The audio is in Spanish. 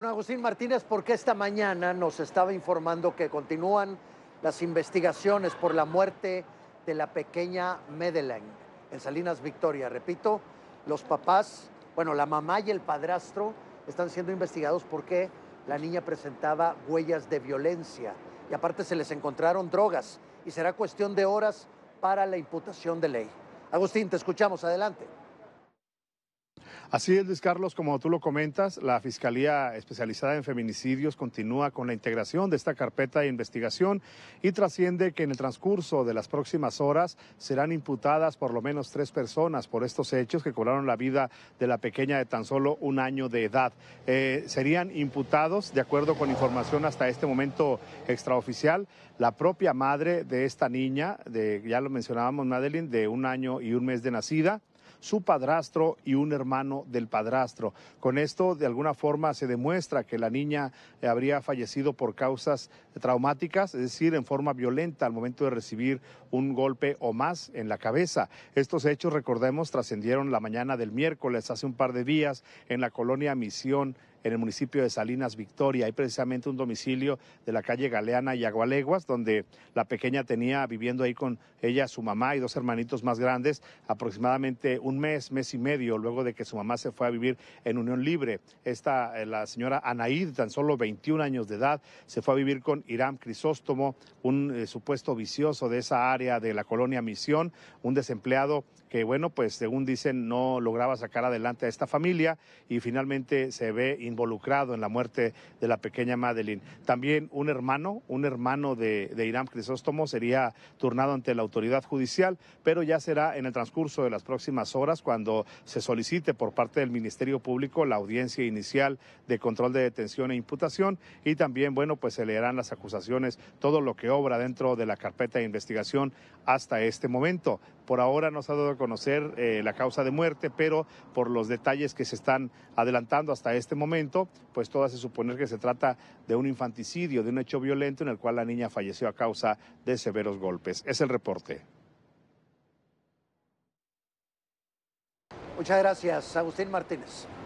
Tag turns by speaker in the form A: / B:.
A: Agustín Martínez, porque esta mañana nos estaba informando que continúan las investigaciones por la muerte de la pequeña Medellín en Salinas Victoria. Repito, los papás, bueno, la mamá y el padrastro están siendo investigados porque la niña presentaba huellas de violencia y aparte se les encontraron drogas y será cuestión de horas para la imputación de ley. Agustín, te escuchamos, adelante.
B: Así es, Luis Carlos, como tú lo comentas, la Fiscalía Especializada en Feminicidios continúa con la integración de esta carpeta de investigación y trasciende que en el transcurso de las próximas horas serán imputadas por lo menos tres personas por estos hechos que cobraron la vida de la pequeña de tan solo un año de edad. Eh, serían imputados, de acuerdo con información hasta este momento extraoficial, la propia madre de esta niña, de, ya lo mencionábamos, Madeline, de un año y un mes de nacida su padrastro y un hermano del padrastro. Con esto, de alguna forma, se demuestra que la niña eh, habría fallecido por causas traumáticas, es decir, en forma violenta al momento de recibir un golpe o más en la cabeza. Estos hechos, recordemos, trascendieron la mañana del miércoles, hace un par de días, en la colonia Misión en el municipio de Salinas Victoria. Hay precisamente un domicilio de la calle Galeana y Agualeguas, donde la pequeña tenía viviendo ahí con ella su mamá y dos hermanitos más grandes, aproximadamente un mes, mes y medio, luego de que su mamá se fue a vivir en Unión Libre. Esta, eh, la señora Anaíd, tan solo 21 años de edad, se fue a vivir con Irán Crisóstomo, un eh, supuesto vicioso de esa área de la colonia Misión, un desempleado que, bueno, pues según dicen, no lograba sacar adelante a esta familia y finalmente se ve involucrado en la muerte de la pequeña Madeline. También un hermano, un hermano de, de Irán Crisóstomo sería turnado ante la autoridad judicial, pero ya será en el transcurso de las próximas horas cuando se solicite por parte del Ministerio Público la audiencia inicial de control de detención e imputación y también, bueno, pues se leerán las acusaciones, todo lo que obra dentro de la carpeta de investigación hasta este momento. Por ahora no se ha dado a conocer eh, la causa de muerte, pero por los detalles que se están adelantando hasta este momento, pues todo hace suponer que se trata de un infanticidio, de un hecho violento en el cual la niña falleció a causa de severos golpes. Es el reporte.
A: Muchas gracias, Agustín Martínez.